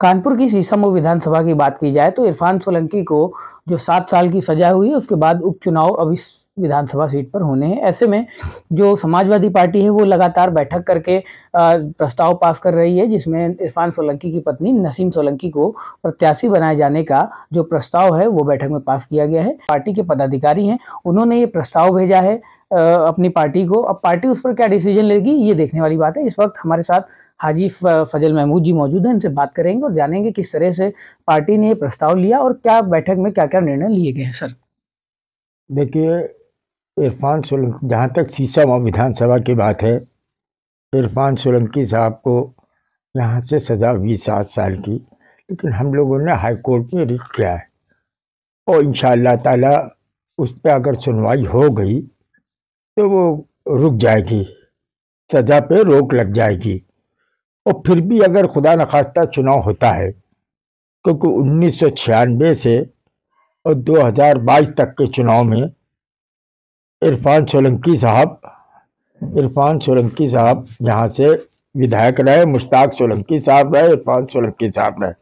कानपुर की सीसम विधानसभा की बात की जाए तो इरफान सोलंकी को जो सात साल की सजा हुई है उसके बाद उपचुनाव अभी विधानसभा सीट पर होने हैं ऐसे में जो समाजवादी पार्टी है वो लगातार बैठक करके प्रस्ताव पास कर रही है जिसमें इरफान सोलंकी की पत्नी नसीम सोलंकी को प्रत्याशी बनाए जाने का जो प्रस्ताव है वो बैठक में पास किया गया है पार्टी के पदाधिकारी हैं उन्होंने ये प्रस्ताव भेजा है अपनी पार्टी को अब पार्टी उस पर क्या डिसीजन लेगी ये देखने वाली बात है इस वक्त हमारे साथ हाजी फजल महमूद जी मौजूद हैं इनसे बात करेंगे और जानेंगे किस तरह से पार्टी ने ये प्रस्ताव लिया और क्या बैठक में क्या क्या निर्णय लिए गए हैं सर देखिए इरफान सोलंकी जहाँ तक सीसामा विधानसभा की बात है इरफान सोलंकी साहब को यहाँ से सज़ा हुई सात साल की लेकिन हम लोगों ने हाई कोर्ट में रिट किया है और इन ताला उस पर अगर सुनवाई हो गई तो वो रुक जाएगी सज़ा पे रोक लग जाएगी और फिर भी अगर खुदा नखास्ता चुनाव होता है क्योंकि उन्नीस से और 2022 तक के चुनाव में इरफान सोलंकी साहब इरफान सोलंकी साहब यहाँ से विधायक रहे मुश्ताक सोलंकी साहब रहे इरफान सोलंकी साहब रहे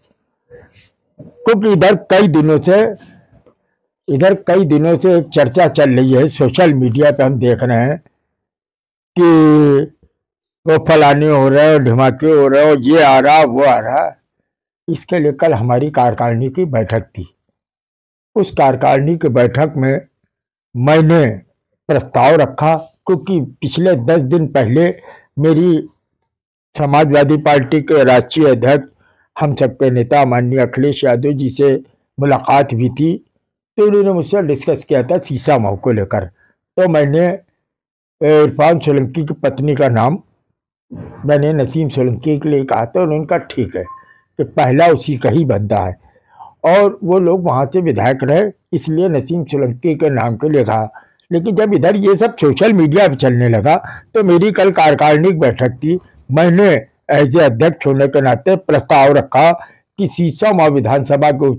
क्योंकि इधर कई दिनों से इधर कई दिनों से एक चर्चा चल रही है सोशल मीडिया पे हम देख रहे हैं कि वो फलाने हो रहे हो धमाके हो रहे हो ये आ रहा वो आ रहा इसके लिए कल हमारी कार्यकारिणी की बैठक थी उस कार्यकारिणी की बैठक में मैंने प्रस्ताव रखा क्योंकि पिछले दस दिन पहले मेरी समाजवादी पार्टी के राष्ट्रीय अध्यक्ष हम सबके नेता माननीय अखिलेश यादव जी से मुलाकात भी थी तो उन्होंने मुझसे डिस्कस किया था शीशा माओ को लेकर तो मैंने इरफान सोलंकी की पत्नी का नाम मैंने नसीम सोलंकी के लिए कहा था उन्होंने कहा ठीक है कि पहला उसी का ही बंदा है और वो लोग वहाँ से विधायक रहे इसलिए नसीम सोलंकी के नाम के लिए कहा लेकिन जब इधर ये सब सोशल मीडिया पर चलने लगा तो मेरी कल कार्यकारिणी बैठक थी मैंने एज ए अध्यक्ष होने के नाते प्रस्ताव रखा कि सीसम और विधानसभा के